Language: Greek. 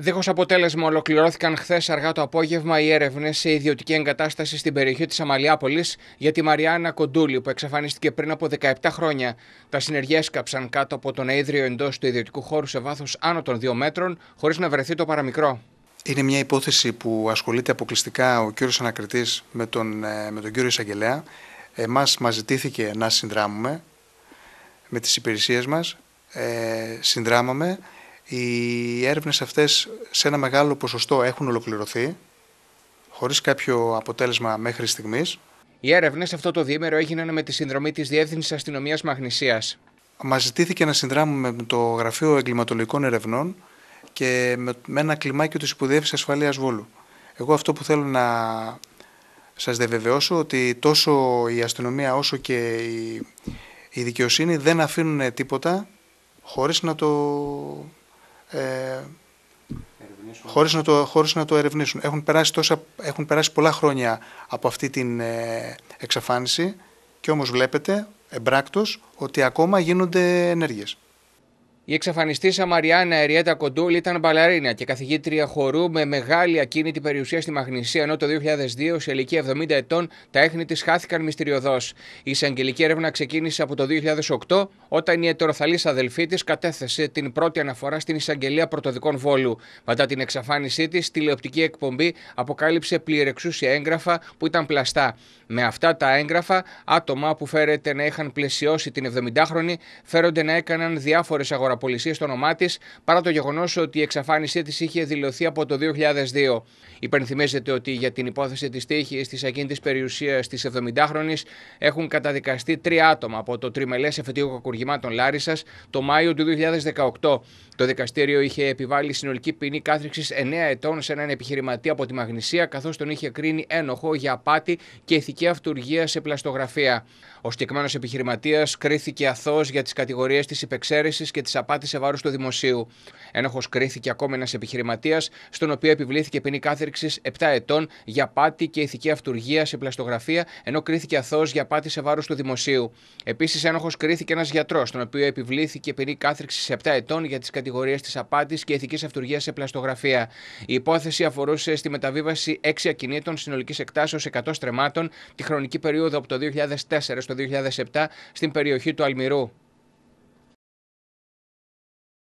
Δίχως αποτέλεσμα, ολοκληρώθηκαν χθες αργά το απόγευμα οι έρευνες σε ιδιωτική εγκατάσταση στην περιοχή της Αμαλιάπολης για τη Μαριάννα Κοντούλη, που εξαφανίστηκε πριν από 17 χρόνια. Τα συνεργεία έσκαψαν κάτω από τον αίδριο εντός του ιδιωτικού χώρου σε βάθος άνω των 2 μέτρων, χωρίς να βρεθεί το παραμικρό. Είναι μια υπόθεση που ασχολείται αποκλειστικά ο κύριος ανακριτής με τον, ε, με τον κύριο Ισαγγελέα. Εμάς μας ζητήθηκε να συνδράμουμε με τις υπηρεσίες μας. Ε, συνδράμαμε οι έρευνες αυτές σε ένα μεγάλο ποσοστό έχουν ολοκληρωθεί, χωρίς κάποιο αποτέλεσμα μέχρι στιγμής. Οι έρευνες αυτό το διήμερο έγιναν με τη συνδρομή της Διεύθυνσης Αστυνομίας Μαγνησίας. Μας ζητήθηκε να συνδράμουμε με το Γραφείο Εγκληματολογικών Ερευνών και με ένα κλιμάκιο της Υπουργεύση Ασφαλείας Βόλου. Εγώ αυτό που θέλω να σας διαβεβαιώσω ότι τόσο η αστυνομία όσο και η, δικαιοσύνη δεν αφήνουν τίποτα χωρίς να το ε, χωρίς, να το, το ερευνήσουν. Έχουν περάσει, τόσα, έχουν περάσει πολλά χρόνια από αυτή την ε, εξαφάνιση και όμως βλέπετε εμπράκτος ότι ακόμα γίνονται ενέργειες. Η εξαφανιστή Σαμαριάννα Εριέτα Κοντούλη ήταν μπαλαρίνα και καθηγήτρια χορού με μεγάλη ακίνητη περιουσία στη Μαγνησία, ενώ το 2002, σε ηλικία 70 ετών, τα έχνη της χάθηκαν μυστηριωδώς. Η εισαγγελική έρευνα ξεκίνησε από το 2008, όταν η ετεροθαλής αδελφή της κατέθεσε την πρώτη αναφορά στην εισαγγελία πρωτοδικών βόλου. Μετά την εξαφάνισή της, τηλεοπτική εκπομπή αποκάλυψε πληρεξούσια έγγραφα που ήταν πλαστά. Με αυτά τα έγγραφα, άτομα που φέρεται να είχαν πλαισιώσει την 70χρονη φέρονται να έκαναν διάφορες αγοραπολίε παραπολισία στο όνομά της, παρά το γεγονός ότι η εξαφάνισή της είχε δηλωθεί από το 2002. Υπενθυμίζεται ότι για την υπόθεση της τύχης της ακίνητης περιουσίας της 70χρονη έχουν καταδικαστεί τρία άτομα από το τριμελές εφετείο κακουργημάτων Λάρισας το Μάιο του 2018. Το δικαστήριο είχε επιβάλει συνολική ποινή κάθριξης 9 ετών σε έναν επιχειρηματή από τη Μαγνησία, καθώς τον είχε κρίνει ένοχο για απάτη και ηθική αυτουργία σε πλαστογραφία. Ο συγκεκριμένο επιχειρηματίας κρίθηκε αθώος για τις κατηγορίες της υπεξαίρεσης και της απάτη απάτη σε βάρος του δημοσίου. Ένοχος κρίθηκε ακόμα ένας επιχειρηματίας, στον οποίο επιβλήθηκε ποινή κάθερξης 7 ετών για πάτη και ηθική αυτουργία σε πλαστογραφία, ενώ κρίθηκε αθώος για πάτη σε βάρος του δημοσίου. Επίσης, ένοχος κρίθηκε ένας γιατρός, στον οποίο επιβλήθηκε ποινή κάθερξης 7 ετών για τις κατηγορίες της απάτης και ηθικής αυτουργία σε πλαστογραφία. Η υπόθεση αφορούσε στη μεταβίβαση 6 ακινήτων συνολικής εκτάσεως 100 στρεμάτων τη χρονική περίοδο από το 2004 στο 2007 στην περιοχή του Αλμυρού.